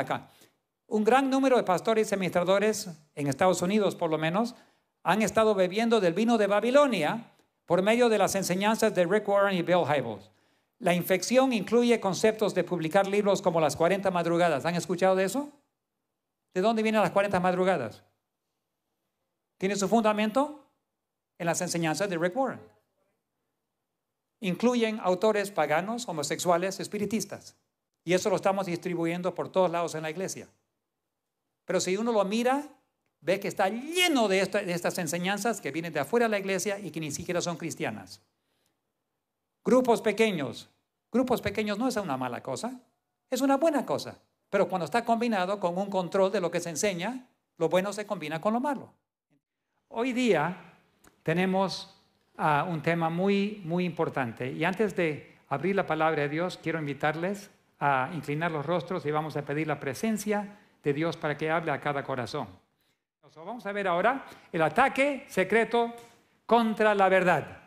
acá. Un gran número de pastores y administradores en Estados Unidos, por lo menos, han estado bebiendo del vino de Babilonia por medio de las enseñanzas de Rick Warren y Bill Hybels. La infección incluye conceptos de publicar libros como Las 40 Madrugadas. ¿Han escuchado de eso? ¿De dónde vienen las 40 Madrugadas? Tiene su fundamento en las enseñanzas de Rick Warren. Incluyen autores paganos, homosexuales, espiritistas. Y eso lo estamos distribuyendo por todos lados en la iglesia. Pero si uno lo mira, ve que está lleno de, estas enseñanzas que vienen de afuera de la iglesia y que ni siquiera son cristianas. Grupos pequeños. Grupos pequeños no es una mala cosa, es una buena cosa. Pero cuando está combinado con un control de lo que se enseña, lo bueno se combina con lo malo. Hoy día tenemos ah, un tema muy, muy importante. Y antes de abrir la palabra de Dios, quiero invitarles a inclinar los rostros y vamos a pedir la presencia de Dios para que hable a cada corazón. vamos a ver ahora el ataque secreto contra la verdad.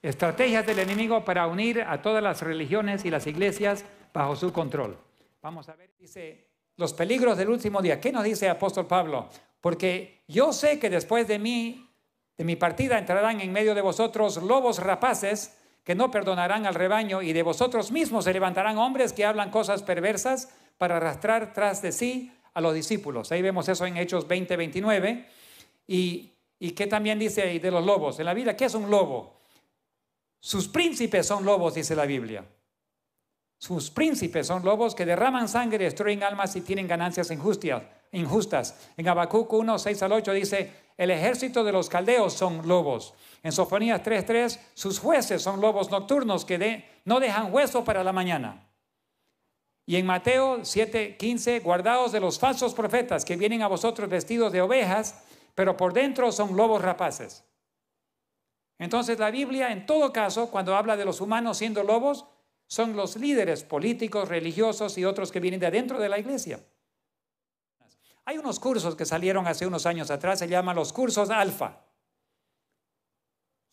Estrategias del enemigo para unir a todas las religiones y las iglesias bajo su control. Vamos a ver, dice, los peligros del último día. ¿Qué nos dice apóstol Pablo? Porque yo sé que después de mí, de mi partida, entrarán en medio de vosotros lobos rapaces que no perdonarán al rebaño, y de vosotros mismos se levantarán hombres que hablan cosas perversas para arrastrar tras de sí a los discípulos. Ahí vemos eso en Hechos 20, 29. Y, qué también dice ahí de los lobos. En la Biblia, ¿qué es un lobo? Sus príncipes son lobos, dice la Biblia. Sus príncipes son lobos que derraman sangre, destruyen almas y tienen ganancias injustas. injustas. En Habacuc 1, 6 al 8 dice, el ejército de los caldeos son lobos. En Sofonías 3.3, sus jueces son lobos nocturnos que no dejan hueso para la mañana. Y en Mateo 7.15, guardaos de los falsos profetas que vienen a vosotros vestidos de ovejas, pero por dentro son lobos rapaces. Entonces la Biblia, en todo caso, cuando habla de los humanos siendo lobos, son los líderes políticos, religiosos y otros que vienen de adentro de la iglesia. Hay unos cursos que salieron hace unos años atrás, se llaman los cursos alfa.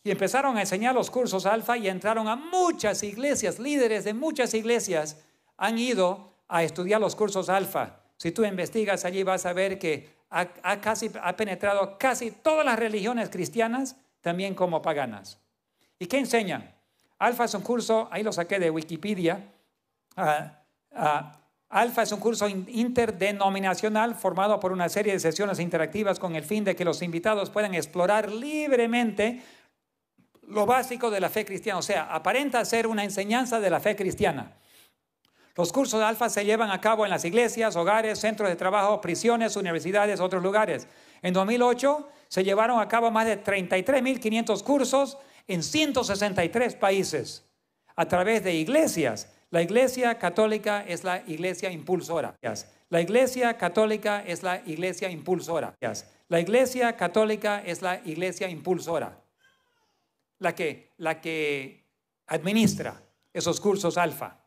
Y empezaron a enseñar los cursos alfa y entraron a muchas iglesias, líderes de muchas iglesias han ido a estudiar los cursos alfa. Si tú investigas allí vas a ver que ha, casi, ha penetrado casi todas las religiones cristianas, también como paganas. ¿Y qué enseñan? Alfa es un curso, ahí lo saqué de Wikipedia, ah, ah, Alfa es un curso interdenominacional formado por una serie de sesiones interactivas con el fin de que los invitados puedan explorar libremente lo básico de la fe cristiana, o sea, aparenta ser una enseñanza de la fe cristiana. Los cursos de alfa se llevan a cabo en las iglesias, hogares, centros de trabajo, prisiones, universidades, otros lugares. En 2008 se llevaron a cabo más de 33.500 cursos en 163 países a través de iglesias. La iglesia católica es la iglesia impulsora. La iglesia católica es la iglesia impulsora. La iglesia católica es la iglesia impulsora la que, la que administra esos cursos alfa.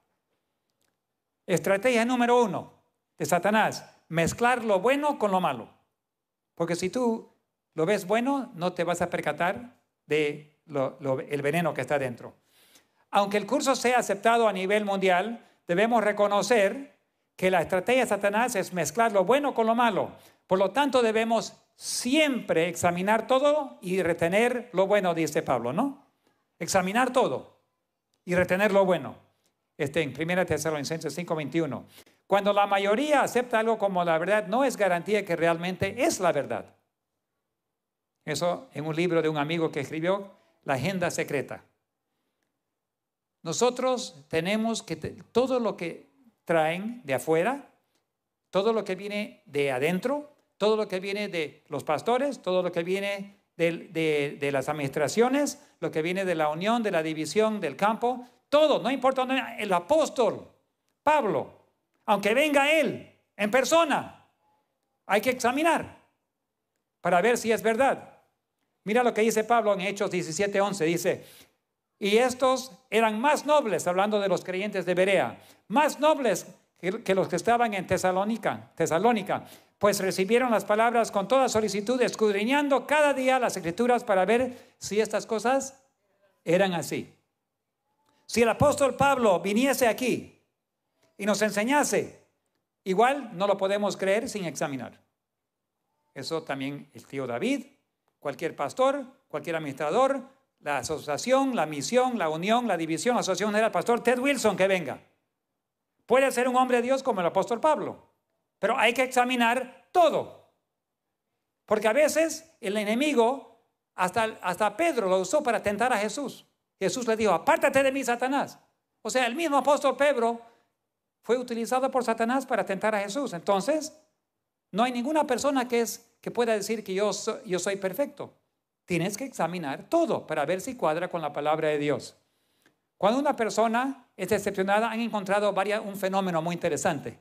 Estrategia número uno de Satanás, mezclar lo bueno con lo malo. Porque si tú lo ves bueno, no te vas a percatar de el veneno que está dentro. Aunque el curso sea aceptado a nivel mundial, debemos reconocer que la estrategia de Satanás es mezclar lo bueno con lo malo. Por lo tanto, debemos siempre examinar todo y retener lo bueno, dice Pablo, ¿no? Examinar todo y retener lo bueno. Este, en 1 Tesalonicenses 5:21. Cuando la mayoría acepta algo como la verdad, no es garantía que realmente es la verdad. Eso en un libro de un amigo que escribió, La Agenda Secreta. Nosotros tenemos que todo lo que traen de afuera, todo lo que viene de adentro, todo lo que viene de los pastores, todo lo que viene de, las administraciones, lo que viene de la unión, de la división, del campo, todo, no importa el apóstol, Pablo, aunque venga él en persona, hay que examinar para ver si es verdad. Mira lo que dice Pablo en Hechos 17:11, dice, y estos eran más nobles, hablando de los creyentes de Berea, más nobles que los que estaban en Tesalónica, Tesalónica, pues recibieron las palabras con toda solicitud, escudriñando cada día las escrituras para ver si estas cosas eran así. Si el apóstol Pablo viniese aquí y nos enseñase, igual no lo podemos creer sin examinar. Eso también el tío David, cualquier pastor, cualquier administrador, la asociación, la misión, la unión, la división, la asociación era el pastor Ted Wilson que venga. Puede ser un hombre de Dios como el apóstol Pablo. Pero hay que examinar todo. Porque a veces el enemigo, hasta, hasta Pedro lo usó para tentar a Jesús. Jesús le dijo, apártate de mí, Satanás. O sea, el mismo apóstol Pedro fue utilizado por Satanás para tentar a Jesús. Entonces, no hay ninguna persona que, es, que pueda decir que yo soy, yo soy perfecto. Tienes que examinar todo para ver si cuadra con la palabra de Dios. Cuando una persona es decepcionada, han encontrado varias, un fenómeno muy interesante.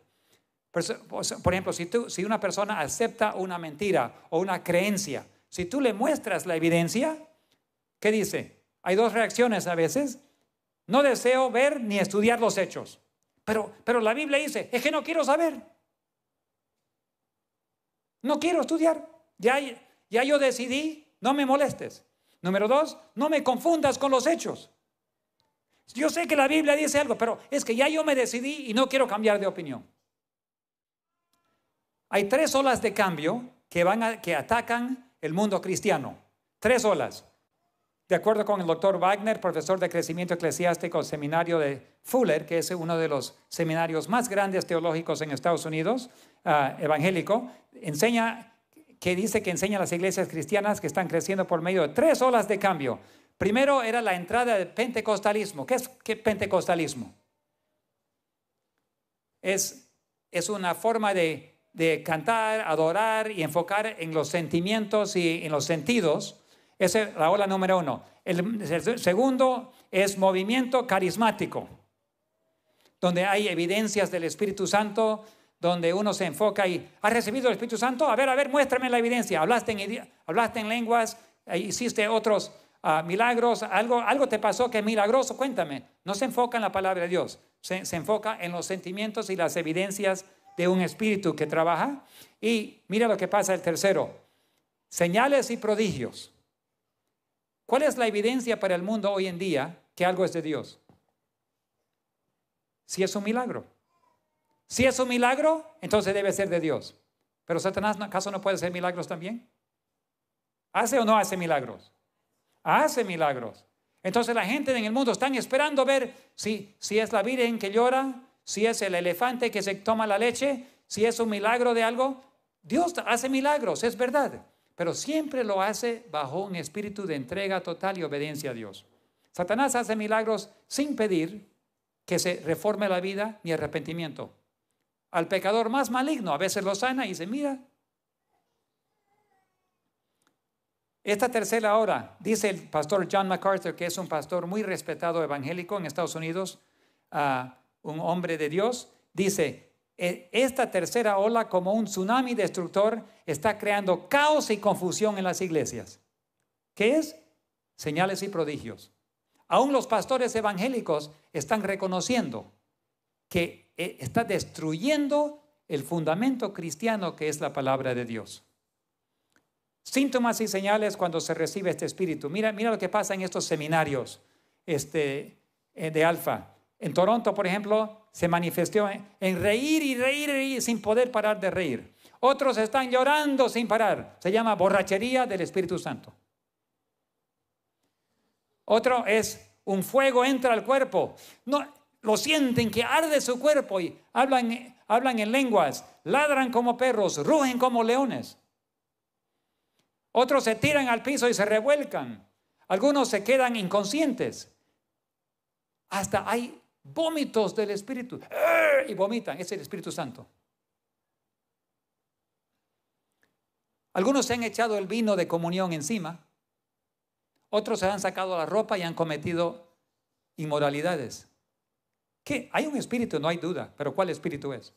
Por ejemplo, si, tú, si una persona acepta una mentira o una creencia, si tú le muestras la evidencia, ¿qué dice? Hay dos reacciones a veces. No deseo ver ni estudiar los hechos. Pero, pero la Biblia dice, es que no quiero saber. No quiero estudiar. Ya, ya yo decidí, no me molestes. Número dos, no me confundas con los hechos. Yo sé que la Biblia dice algo, pero es que ya yo me decidí y no quiero cambiar de opinión. Hay tres olas de cambio que, van que atacan el mundo cristiano. Tres olas. De acuerdo con el doctor Wagner, profesor de crecimiento eclesiástico, seminario de Fuller, que es uno de los seminarios más grandes teológicos en Estados Unidos, ah, evangélico, enseña que dice que enseña a las iglesias cristianas que están creciendo por medio de tres olas de cambio. Primero era la entrada del pentecostalismo. ¿Qué es pentecostalismo? Es, es una forma de de cantar, adorar y enfocar en los sentimientos y en los sentidos. Esa es la ola número uno. El, segundo es movimiento carismático, donde hay evidencias del Espíritu Santo, donde uno se enfoca y ha recibido el Espíritu Santo? A ver, a ver, muéstrame la evidencia. Hablaste en, hablaste en lenguas, eh, hiciste otros ah, milagros, algo, algo te pasó que es milagroso, cuéntame. No se enfoca en la palabra de Dios, se, se enfoca en los sentimientos y las evidencias de un espíritu que trabaja. Y mira lo que pasa el tercero. Señales y prodigios. ¿Cuál es la evidencia para el mundo hoy en día que algo es de Dios? Si es un milagro. Si es un milagro, entonces debe ser de Dios. Pero Satanás, ¿acaso no puede hacer milagros también? ¿Hace o no hace milagros? Hace milagros. Entonces la gente en el mundo están esperando ver si, si es la Virgen que llora, si es el elefante que se toma la leche, si es un milagro de algo, Dios hace milagros, es verdad, pero siempre lo hace bajo un espíritu de entrega total y obediencia a Dios. Satanás hace milagros sin pedir que se reforme la vida ni arrepentimiento. Al pecador más maligno a veces lo sana y dice, mira, Esta tercera hora, dice el pastor John MacArthur, que es un pastor muy respetado evangélico en Estados Unidos, a ah, un hombre de Dios, dice, e, esta tercera ola como un tsunami destructor está creando caos y confusión en las iglesias. ¿Qué es? Señales y prodigios. Aún los pastores evangélicos están reconociendo que e, está destruyendo el fundamento cristiano que es la palabra de Dios. Síntomas y señales cuando se recibe este espíritu. Mira, mira lo que pasa en estos seminarios este, eh, de Alfa. En Toronto, por ejemplo, se manifestó en, reír y reír y reír sin poder parar de reír. Otros están llorando sin parar. Se llama borrachería del Espíritu Santo. Otro es un fuego entra al cuerpo. No, lo sienten que arde su cuerpo y hablan, hablan en lenguas, ladran como perros, rugen como leones. Otros se tiran al piso y se revuelcan. Algunos se quedan inconscientes. Hasta hay vómitos del Espíritu. Y vomitan, es el Espíritu Santo. Algunos se han echado el vino de comunión encima, otros se han sacado la ropa y han cometido inmoralidades. ¿Qué? Hay un espíritu, no hay duda, pero ¿cuál espíritu es?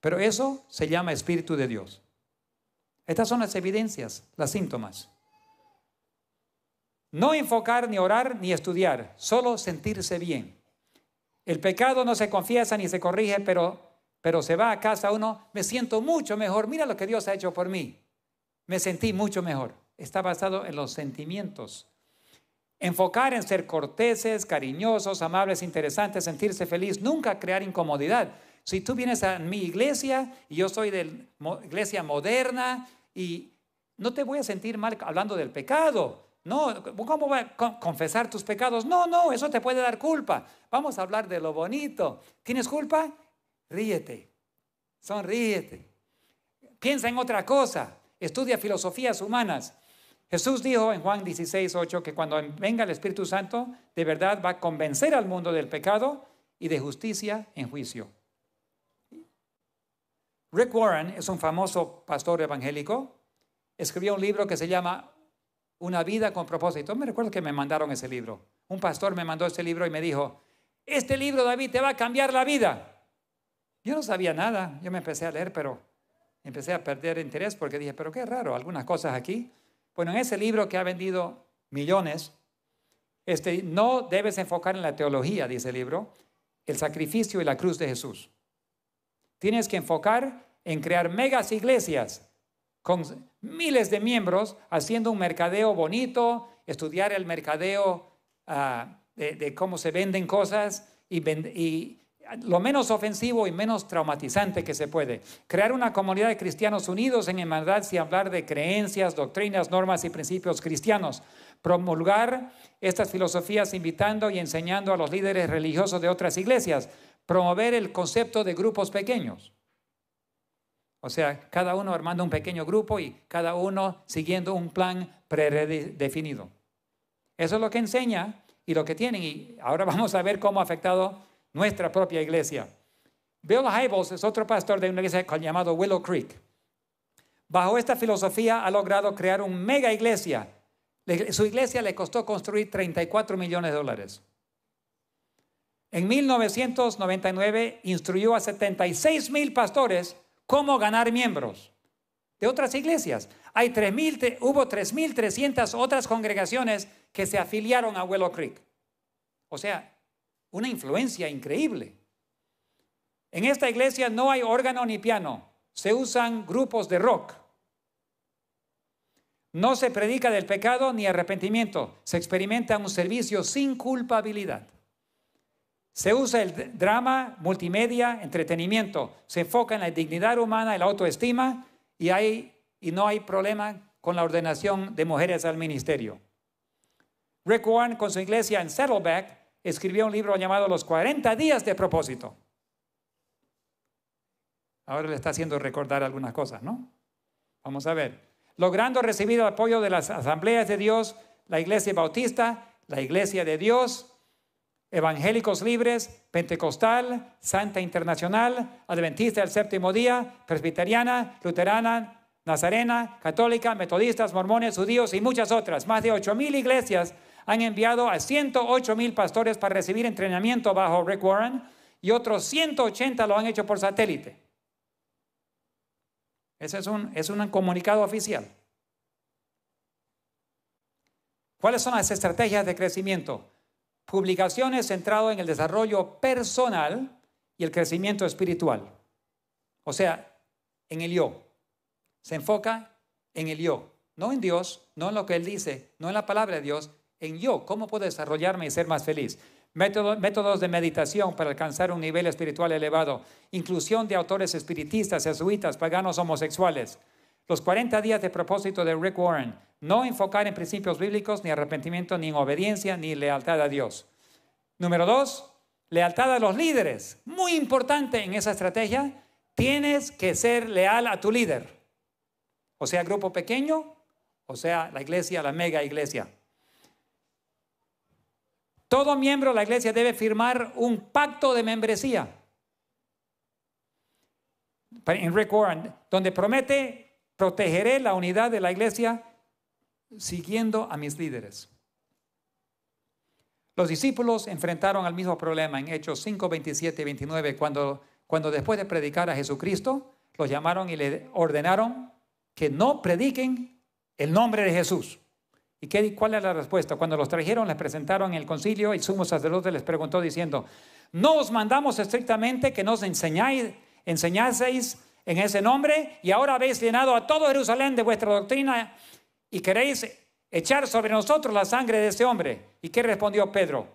Pero eso se llama espíritu de Dios. Estas son las evidencias, las síntomas. No enfocar, ni orar, ni estudiar, solo sentirse bien. El pecado no se confiesa ni se corrige, pero, pero se va a casa uno, me siento mucho mejor, mira lo que Dios ha hecho por mí, me sentí mucho mejor. Está basado en los sentimientos. Enfocar en ser corteses, cariñosos, amables, interesantes, sentirse feliz, nunca crear incomodidad. Si tú vienes a mi iglesia y yo soy de iglesia moderna y no te voy a sentir mal hablando del pecado, no, ¿cómo va a confesar tus pecados? No, no, eso te puede dar culpa. Vamos a hablar de lo bonito. ¿Tienes culpa? Ríete, sonríete. Piensa en otra cosa. Estudia filosofías humanas. Jesús dijo en Juan 16, 8 que cuando venga el Espíritu Santo, de verdad va a convencer al mundo del pecado y de justicia en juicio. Rick Warren es un famoso pastor evangélico. Escribió un libro que se llama una vida con propósito. Me recuerdo que me mandaron ese libro. Un pastor me mandó ese libro y me dijo, este libro, David, te va a cambiar la vida. Yo no sabía nada. Yo me empecé a leer, pero empecé a perder interés porque dije, pero qué raro, algunas cosas aquí. Bueno, en ese libro que ha vendido millones, este, no debes enfocar en la teología, dice el libro, el sacrificio y la cruz de Jesús. Tienes que enfocar en crear megas iglesias con miles de miembros haciendo un mercadeo bonito, estudiar el mercadeo ah, de, cómo se venden cosas y, y lo menos ofensivo y menos traumatizante que se puede. Crear una comunidad de cristianos unidos en hermandad sin hablar de creencias, doctrinas, normas y principios cristianos. Promulgar estas filosofías invitando y enseñando a los líderes religiosos de otras iglesias. Promover el concepto de grupos pequeños. O sea, cada uno armando un pequeño grupo y cada uno siguiendo un plan predefinido. Eso es lo que enseña y lo que tienen. Y ahora vamos a ver cómo ha afectado nuestra propia iglesia. Bill Hybels es otro pastor de una iglesia llamada Willow Creek. Bajo esta filosofía ha logrado crear una mega iglesia. Su iglesia le costó construir 34 millones de dólares. En 1999 instruyó a 76 mil pastores cómo ganar miembros de otras iglesias. Hay hubo 3.300 otras congregaciones que se afiliaron a Willow Creek. O sea, una influencia increíble. En esta iglesia no hay órgano ni piano, se usan grupos de rock. No se predica del pecado ni arrepentimiento, se experimenta un servicio sin culpabilidad. Se usa el drama, multimedia, entretenimiento. Se enfoca en la dignidad humana, y la autoestima y, hay, y no hay problema con la ordenación de mujeres al ministerio. Rick Warren con su iglesia en Saddleback escribió un libro llamado Los 40 días de propósito. Ahora le está haciendo recordar algunas cosas, ¿no? Vamos a ver. Logrando recibir el apoyo de las asambleas de Dios, la iglesia bautista, la iglesia de Dios, Evangélicos Libres, Pentecostal, Santa Internacional, Adventista del Séptimo Día, Presbiteriana, Luterana, Nazarena, Católica, Metodistas, Mormones, Judíos y muchas otras. Más de 8,000 mil iglesias han enviado a 108 mil pastores para recibir entrenamiento bajo Rick Warren y otros 180 lo han hecho por satélite. Ese es un, es un comunicado oficial. ¿Cuáles son las estrategias de crecimiento? publicaciones centrado en el desarrollo personal y el crecimiento espiritual. O sea, en el yo. Se enfoca en el yo, no en Dios, no en lo que Él dice, no en la palabra de Dios, en yo, cómo puedo desarrollarme y ser más feliz. métodos de meditación para alcanzar un nivel espiritual elevado, inclusión de autores espiritistas, jesuitas, paganos, homosexuales. Los 40 días de propósito de Rick Warren, no enfocar en principios bíblicos, ni arrepentimiento, ni obediencia, ni lealtad a Dios. Número dos, lealtad a los líderes. Muy importante en esa estrategia, tienes que ser leal a tu líder. O sea, grupo pequeño, o sea, la iglesia, la mega iglesia. Todo miembro de la iglesia debe firmar un pacto de membresía. En Rick Warren, donde promete protegeré la unidad de la iglesia siguiendo a mis líderes. Los discípulos enfrentaron al mismo problema en Hechos 5, 27 y 29, cuando, cuando después de predicar a Jesucristo, los llamaron y le ordenaron que no prediquen el nombre de Jesús. ¿Y qué, cuál es la respuesta? Cuando los trajeron, les presentaron en el concilio, el sumo sacerdote les preguntó diciendo, no os mandamos estrictamente que nos enseñáis, enseñaseis en ese nombre y ahora habéis llenado a todo Jerusalén de vuestra doctrina y queréis echar sobre nosotros la sangre de ese hombre. ¿Y qué respondió Pedro?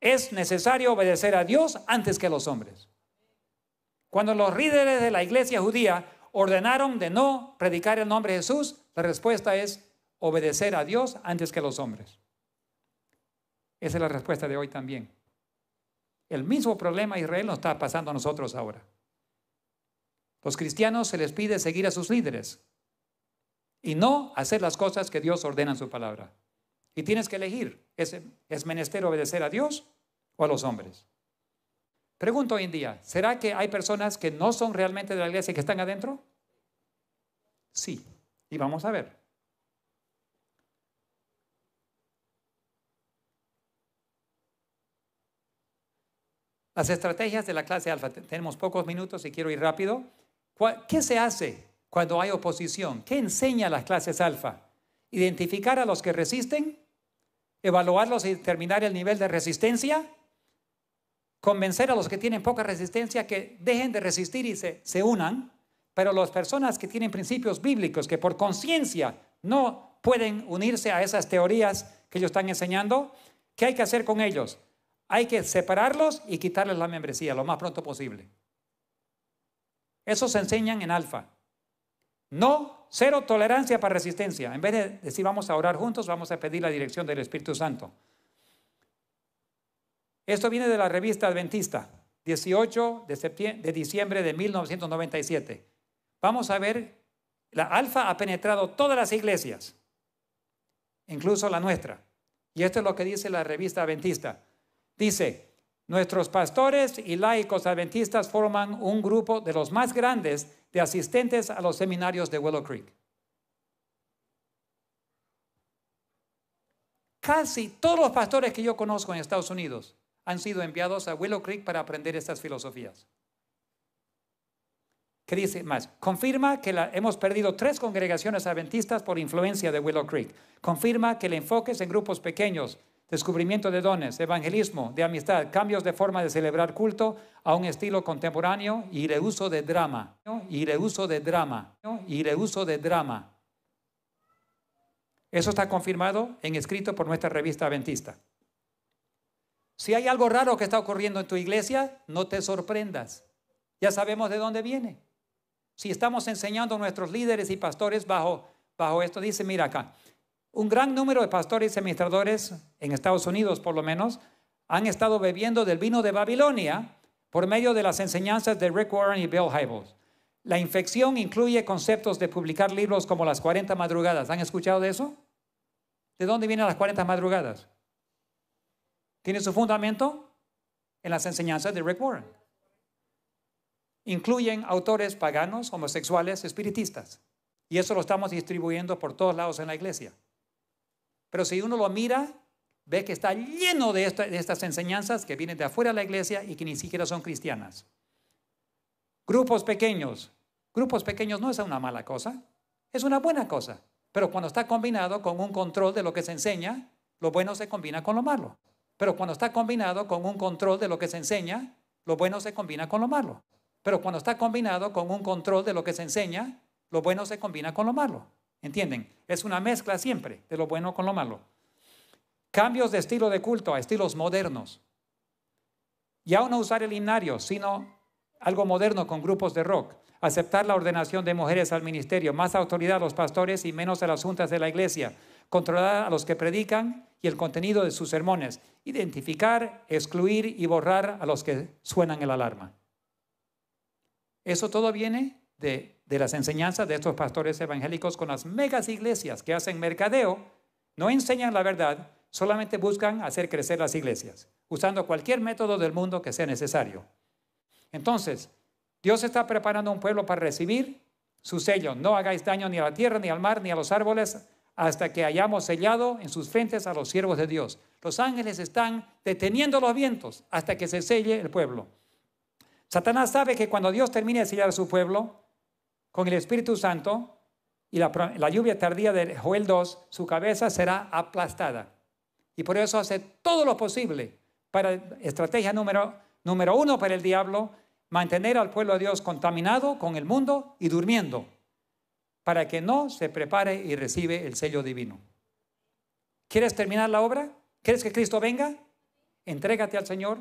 Es necesario obedecer a Dios antes que a los hombres. Cuando los líderes de la iglesia judía ordenaron de no predicar el nombre de Jesús, la respuesta es obedecer a Dios antes que a los hombres. Esa es la respuesta de hoy también. El mismo problema Israel nos está pasando a nosotros ahora. Los cristianos se les pide seguir a sus líderes, y no hacer las cosas que Dios ordena en su palabra. Y tienes que elegir, ¿es, menester obedecer a Dios o a los hombres? Pregunto hoy en día, ¿será que hay personas que no son realmente de la iglesia y que están adentro? Sí, y vamos a ver. Las estrategias de la clase alfa, tenemos pocos minutos y quiero ir rápido. ¿Qué se hace cuando hay oposición. ¿Qué enseña las clases alfa? Identificar a los que resisten, evaluarlos y determinar el nivel de resistencia, convencer a los que tienen poca resistencia que dejen de resistir y se, unan, pero las personas que tienen principios bíblicos, que por conciencia no pueden unirse a esas teorías que ellos están enseñando, ¿qué hay que hacer con ellos? Hay que separarlos y quitarles la membresía lo más pronto posible. Eso se enseñan en alfa. No, cero tolerancia para resistencia. En vez de decir vamos a orar juntos, vamos a pedir la dirección del Espíritu Santo. Esto viene de la revista Adventista, 18 de, diciembre de 1997. Vamos a ver, la alfa ha penetrado todas las iglesias, incluso la nuestra. Y esto es lo que dice la revista Adventista. Dice, Nuestros pastores y laicos adventistas forman un grupo de los más grandes de asistentes a los seminarios de Willow Creek. Casi todos los pastores que yo conozco en Estados Unidos han sido enviados a Willow Creek para aprender estas filosofías. ¿Qué dice más? Confirma que la, hemos perdido tres congregaciones adventistas por influencia de Willow Creek. Confirma que el enfoque es en grupos pequeños descubrimiento de dones, evangelismo, de amistad, cambios de forma de celebrar culto a un estilo contemporáneo y de uso de drama, y de uso de drama, y de uso de drama. Eso está confirmado en escrito por nuestra revista adventista. Si hay algo raro que está ocurriendo en tu iglesia, no te sorprendas. Ya sabemos de dónde viene. Si estamos enseñando a nuestros líderes y pastores bajo, bajo esto, dice, mira acá, un gran número de pastores y administradores en Estados Unidos, por lo menos, han estado bebiendo del vino de Babilonia por medio de las enseñanzas de Rick Warren y Bill Hybels. La infección incluye conceptos de publicar libros como Las 40 Madrugadas. ¿Han escuchado de eso? ¿De dónde vienen las 40 Madrugadas? Tiene su fundamento en las enseñanzas de Rick Warren. Incluyen autores paganos, homosexuales, espiritistas. Y eso lo estamos distribuyendo por todos lados en la iglesia. Pero si uno lo mira, ve que está lleno de, estas enseñanzas que vienen de afuera de la iglesia y que ni siquiera son cristianas. Grupos pequeños. Grupos pequeños no es una mala cosa, es una buena cosa. Pero cuando está combinado con un control de lo que se enseña, lo bueno se combina con lo malo. Pero cuando está combinado con un control de lo que se enseña, lo bueno se combina con lo malo. Pero cuando está combinado con un control de lo que se enseña, lo bueno se combina con lo malo. ¿Entienden? Es una mezcla siempre de lo bueno con lo malo. Cambios de estilo de culto a estilos modernos. Ya no usar el himnario, sino algo moderno con grupos de rock. Aceptar la ordenación de mujeres al ministerio, más autoridad a los pastores y menos a las juntas de la iglesia. Controlar a los que predican y el contenido de sus sermones. Identificar, excluir y borrar a los que suenan el alarma. Eso todo viene de de las enseñanzas de estos pastores evangélicos con las megas iglesias que hacen mercadeo, no enseñan la verdad, solamente buscan hacer crecer las iglesias, usando cualquier método del mundo que sea necesario. Entonces, Dios está preparando un pueblo para recibir su sello. No hagáis daño ni a la tierra, ni al mar, ni a los árboles, hasta que hayamos sellado en sus frentes a los siervos de Dios. Los ángeles están deteniendo los vientos hasta que se selle el pueblo. Satanás sabe que cuando Dios termine de sellar a su pueblo, con el Espíritu Santo y la, lluvia tardía de Joel 2, su cabeza será aplastada. Y por eso hace todo lo posible para estrategia número, número uno para el diablo, mantener al pueblo de Dios contaminado con el mundo y durmiendo, para que no se prepare y recibe el sello divino. ¿Quieres terminar la obra? ¿Quieres que Cristo venga? Entrégate al Señor.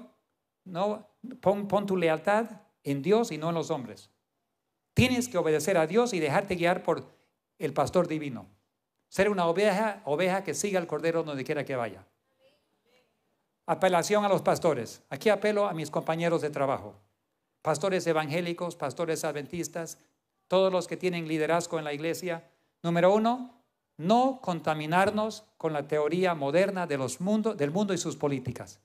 No, pon tu lealtad en Dios y no en los hombres. Tienes que obedecer a Dios y dejarte guiar por el pastor divino. Ser una oveja, oveja que siga al cordero donde quiera que vaya. Apelación a los pastores. Aquí apelo a mis compañeros de trabajo. Pastores evangélicos, pastores adventistas, todos los que tienen liderazgo en la iglesia. Número uno, no contaminarnos con la teoría moderna del mundo y sus políticas.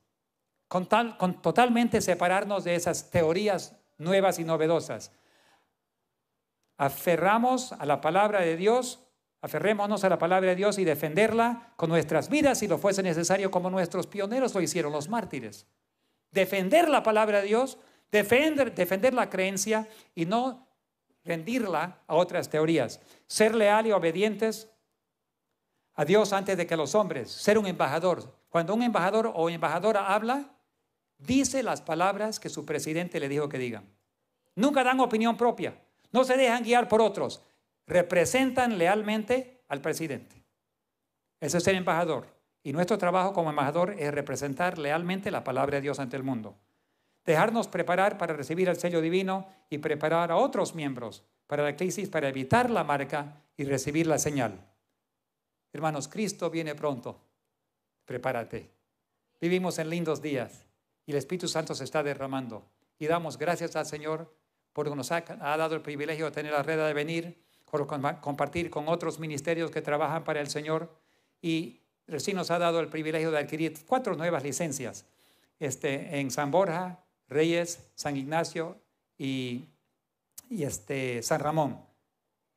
totalmente separarnos de esas teorías nuevas y novedosas aferramos a la palabra de Dios, aferrémonos a la palabra de Dios y defenderla con nuestras vidas si lo fuese necesario, como nuestros pioneros lo hicieron los mártires. Defender la palabra de Dios, defender, la creencia y no rendirla a otras teorías. Ser leales y obedientes a Dios antes de que los hombres. Ser un embajador. Cuando un embajador o embajadora habla, dice las palabras que su presidente le dijo que diga. Nunca dan opinión propia. No se dejan guiar por otros. Representan lealmente al presidente. Ese es el embajador. Y nuestro trabajo como embajador es representar lealmente la palabra de Dios ante el mundo. Dejarnos preparar para recibir el sello divino y preparar a otros miembros para la crisis, para evitar la marca y recibir la señal. Hermanos, Cristo viene pronto. Prepárate. Vivimos en lindos días y el Espíritu Santo se está derramando. Y damos gracias al Señor porque nos ha, dado el privilegio de tener la red de venir, compartir con otros ministerios que trabajan para el Señor y recién nos ha dado el privilegio de adquirir cuatro nuevas licencias este, en San Borja, Reyes, San Ignacio y, este, San Ramón.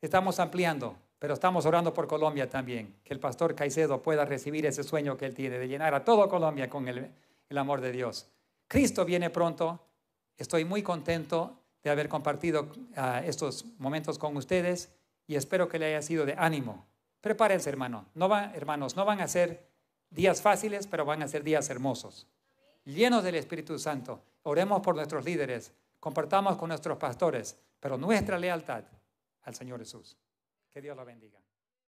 Estamos ampliando, pero estamos orando por Colombia también, que el pastor Caicedo pueda recibir ese sueño que él tiene de llenar a todo Colombia con el amor de Dios. Cristo viene pronto, estoy muy contento de haber compartido ah, estos momentos con ustedes y espero que le haya sido de ánimo. Prepárense, hermano. No va, hermanos, no van a ser días fáciles, pero van a ser días hermosos, llenos del Espíritu Santo. Oremos por nuestros líderes, compartamos con nuestros pastores, pero nuestra lealtad al Señor Jesús. Que Dios lo bendiga.